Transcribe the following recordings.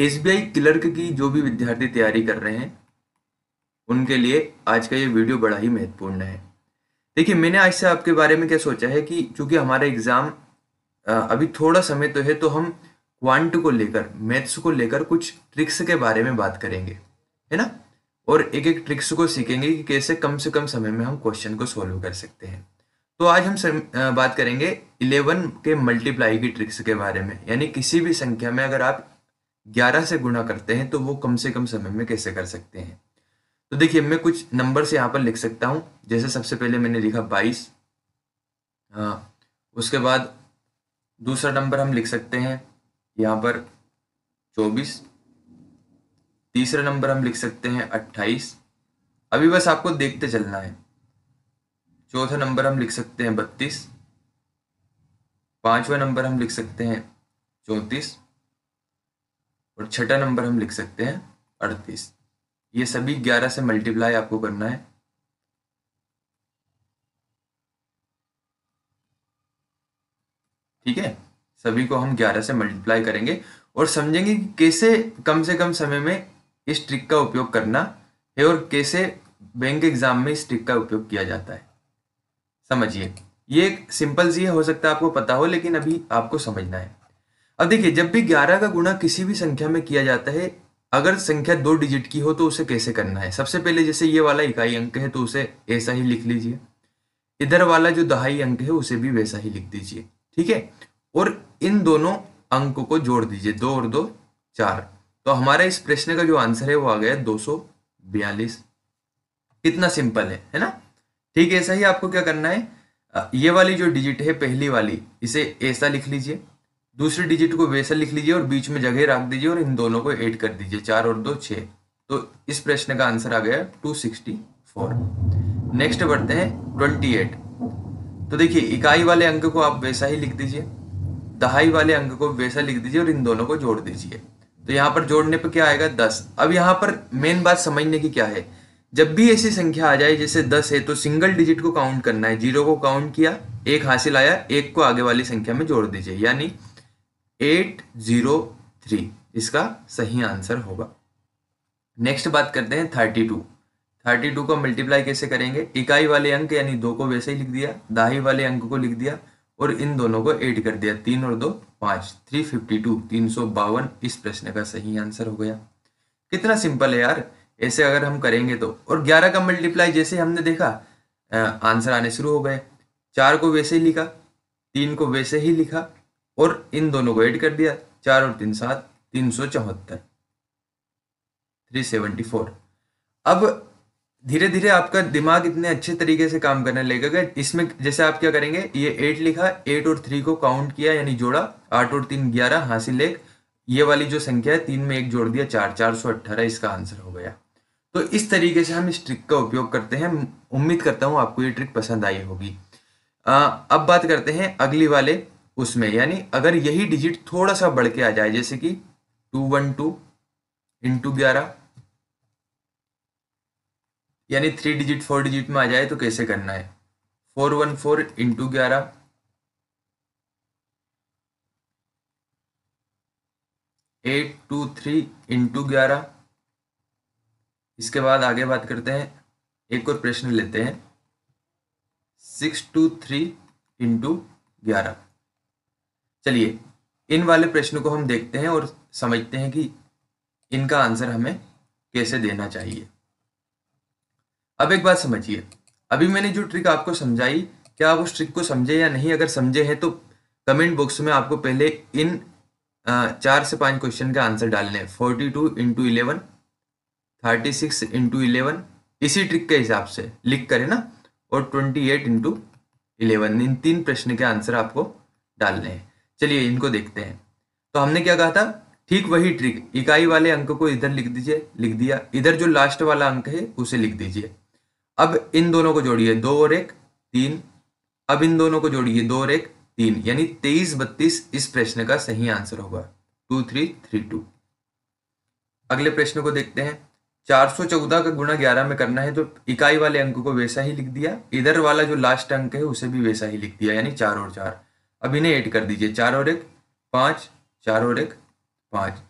S clerk की जो भी विद्यार्थी तैयारी कर रहे हैं उनके लिए आज का ये वीडियो बड़ा ही महत्वपूर्ण है देखिए मैंने आज से आपके बारे में क्या सोचा है कि चूंकि हमारा एग्ज़ाम अभी थोड़ा समय तो है तो हम क्वांट को लेकर मैथ्स को लेकर कुछ ट्रिक्स के बारे में बात करेंगे है ना और एक एक ट्रिक्स को सीखेंगे कि कैसे कम से कम समय में हम क्वेश्चन को सॉल्व कर सकते हैं तो आज हम बात करेंगे इलेवन के मल्टीप्लाई की ट्रिक्स के बारे में यानी किसी भी संख्या में अगर आप ग्यारह से गुणा करते हैं तो वो कम से कम समय में कैसे कर सकते हैं तो देखिए मैं कुछ नंबर से यहाँ पर लिख सकता हूँ जैसे सबसे पहले मैंने लिखा बाईस हाँ, उसके बाद दूसरा नंबर हम लिख सकते हैं यहाँ पर चौबीस तीसरा नंबर हम लिख सकते हैं अट्ठाईस अभी बस आपको देखते चलना है चौथा नंबर हम लिख सकते हैं बत्तीस पांचवा नंबर हम लिख सकते हैं चौंतीस और छठा नंबर हम लिख सकते हैं अड़तीस ये सभी ग्यारह से मल्टीप्लाई आपको करना है ठीक है सभी को हम ग्यारह से मल्टीप्लाई करेंगे और समझेंगे कि कैसे कम से कम समय में इस ट्रिक का उपयोग करना है और कैसे बैंक एग्जाम में इस ट्रिक का उपयोग किया जाता है समझिए ये एक सिंपल सी हो सकता है आपको पता हो लेकिन अभी आपको समझना है अब देखिए जब भी 11 का गुणा किसी भी संख्या में किया जाता है अगर संख्या दो डिजिट की हो तो उसे कैसे करना है सबसे पहले जैसे ये वाला इकाई अंक है तो उसे ऐसा ही लिख लीजिए इधर वाला जो दहाई अंक है उसे भी वैसा ही लिख दीजिए ठीक है और इन दोनों अंकों को जोड़ दीजिए दो और दो चार तो हमारा इस प्रश्न का जो आंसर है वो आ गया दो सौ बयालीस कितना सिंपल है है ना ठीक है ऐसा ही आपको क्या करना है ये वाली जो डिजिट है पहली वाली इसे ऐसा लिख लीजिए दूसरे डिजिट को वैसा लिख लीजिए और बीच में जगह रख दीजिए और इन दोनों को ऐड कर दीजिए चार और दो छः तो इस प्रश्न का आंसर आ गया टू सिक्सटी फोर नेक्स्ट बढ़ते हैं ट्वेंटी एट तो देखिए इकाई वाले अंक को आप वैसा ही लिख दीजिए दहाई वाले अंक को वैसा लिख दीजिए और इन दोनों को जोड़ दीजिए तो यहाँ पर जोड़ने पर क्या आएगा दस अब यहाँ पर मेन बात समझने की क्या है जब भी ऐसी संख्या आ जाए जैसे दस है तो सिंगल डिजिट को काउंट करना है जीरो को काउंट किया एक हासिल आया एक को आगे वाली संख्या में जोड़ दीजिए यानी एट जीरो थ्री इसका सही आंसर होगा नेक्स्ट बात करते हैं थर्टी टू थर्टी टू को मल्टीप्लाई कैसे करेंगे इकाई वाले अंक यानी दो को वैसे ही लिख दिया दाही वाले अंक को लिख दिया और इन दोनों को ऐड कर दिया तीन और दो पांच थ्री फिफ्टी टू तीन सौ बावन इस प्रश्न का सही आंसर हो गया कितना सिंपल है यार ऐसे अगर हम करेंगे तो और ग्यारह का मल्टीप्लाई जैसे हमने देखा आंसर आने शुरू हो गए चार को वैसे ही लिखा तीन को वैसे ही लिखा और इन दोनों को ऐड कर दिया चार और तीन सात तीन सौ चौहत्तर थ्री सेवेंटी फोर अब धीरे धीरे आपका दिमाग इतने अच्छे तरीके से काम करने लगेगा इसमें जैसे आप क्या करेंगे ये एट लिखा एट और थ्री को काउंट किया यानी जोड़ा आठ और तीन ग्यारह हासिल एक ये वाली जो संख्या है तीन में एक जोड़ दिया चार चार सौ अट्ठारह इसका आंसर हो गया तो इस तरीके से हम इस ट्रिक का उपयोग करते हैं उम्मीद करता हूं आपको ये ट्रिक पसंद आई होगी आ, अब बात करते हैं अगली वाले उसमें यानी अगर यही डिजिट थोड़ा सा बढ़ के आ जाए जैसे कि टू वन टू इंटू ग्यारह यानी थ्री डिजिट फोर डिजिट में आ जाए तो कैसे करना है फोर वन फोर इंटू ग्यारह एट टू थ्री इंटू ग्यारह इसके बाद आगे बात करते हैं एक और प्रश्न लेते हैं सिक्स टू थ्री इंटू ग्यारह चलिए इन वाले प्रश्न को हम देखते हैं और समझते हैं कि इनका आंसर हमें कैसे देना चाहिए अब एक बात समझिए अभी मैंने जो ट्रिक आपको समझाई क्या आप उस ट्रिक को समझे या नहीं अगर समझे हैं तो कमेंट बॉक्स में आपको पहले इन चार से पांच क्वेश्चन के आंसर डालने हैं forty two into eleven thirty six into eleven इसी ट्रिक के हिसाब से लिख करें ना और ट्वेंटी एट इंटू इलेवन इन तीन प्रश्न के आंसर आपको डालने हैं चलिए इनको देखते हैं तो हमने क्या कहा था ठीक वही ट्रिक इकाई वाले अंक को इधर लिख दीजिए लिख दिया इधर जो लास्ट वाला अंक है उसे लिख दीजिए अब इन दोनों को जोड़िए दो और एक तीन अब इन दोनों को जोड़िए दो और एक तीन यानी तेईस बत्तीस इस प्रश्न का सही आंसर होगा टू थ्री थ्री टू अगले प्रश्न को देखते हैं चार सौ चौदह का गुणा ग्यारह में करना है तो इकाई वाले अंक को वैसा ही लिख दिया इधर वाला जो लास्ट अंक है उसे भी वैसा ही लिख दिया यानी चार और चार अब इन्हें ऐड कर दीजिए चार और एक पाँच चार और एक पाँच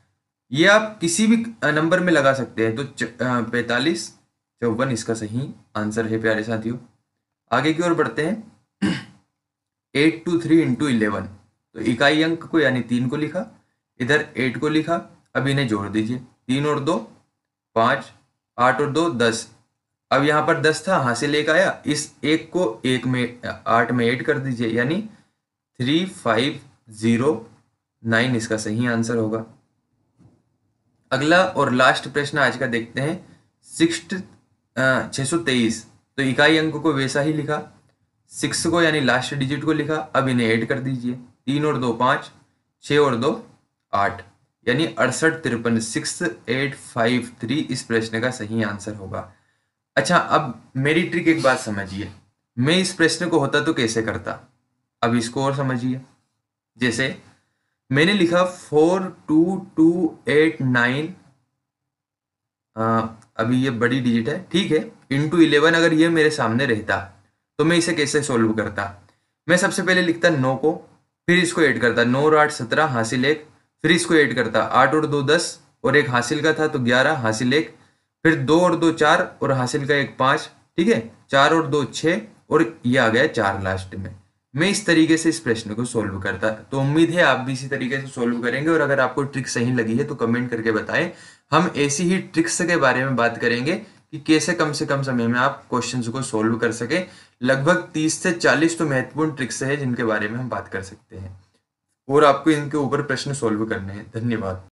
ये आप किसी भी नंबर में लगा सकते हैं तो पैंतालीस चौवन इसका सही आंसर है प्यारे साथियों आगे की ओर बढ़ते हैं eight two three into eleven तो इकाई अंक को यानी तीन को लिखा इधर एट को लिखा अब इन्हें जोड़ दीजिए तीन और दो पाँच आठ और दो दस अब यहाँ पर दस था हाँ से लेकर आया इस एक को एक में आठ में ऐड कर दीजिए यानी थ्री फाइव ज़ीरो नाइन इसका सही आंसर होगा अगला और लास्ट प्रश्न आज का देखते हैं सिक्स छः सौ तेईस तो इकाई अंक को वैसा ही लिखा सिक्स को यानी लास्ट डिजिट को लिखा अब इन्हें ऐड कर दीजिए तीन और दो पाँच छः और दो आठ यानी अड़सठ तिरपन सिक्स एट फाइव थ्री इस प्रश्न का सही आंसर होगा अच्छा अब मेरी ट्रिक एक बात समझिए मैं इस प्रश्न को होता तो कैसे करता अब इसको और समझिए जैसे मैंने लिखा four two two eight nine अभी ये बड़ी डिजिट है ठीक है इंटू इलेवन अगर ये मेरे सामने रहता तो मैं इसे कैसे सोल्व करता मैं सबसे पहले लिखता नौ को फिर इसको ऐड करता नौ और आठ सत्रह हासिल एक फिर इसको ऐड करता आठ और दो दस और एक हासिल का था तो ग्यारह हासिल एक फिर दो और दो चार और हासिल का एक पाँच ठीक है चार और दो छः और ये आ गया चार लास्ट में मैं इस तरीके से इस प्रश्न को सोल्व करता तो उम्मीद है आप भी इसी तरीके से सोल्व करेंगे और अगर आपको ट्रिक सही लगी है तो कमेंट करके बताएं हम ऐसी ही ट्रिक्स के बारे में बात करेंगे कि कैसे कम से कम समय में आप क्वेश्चंस को सोल्व कर सके लगभग 30 से 40 तो महत्वपूर्ण ट्रिक्स है जिनके बारे में हम बात कर सकते हैं और आपको इनके ऊपर प्रश्न सोल्व करने हैं धन्यवाद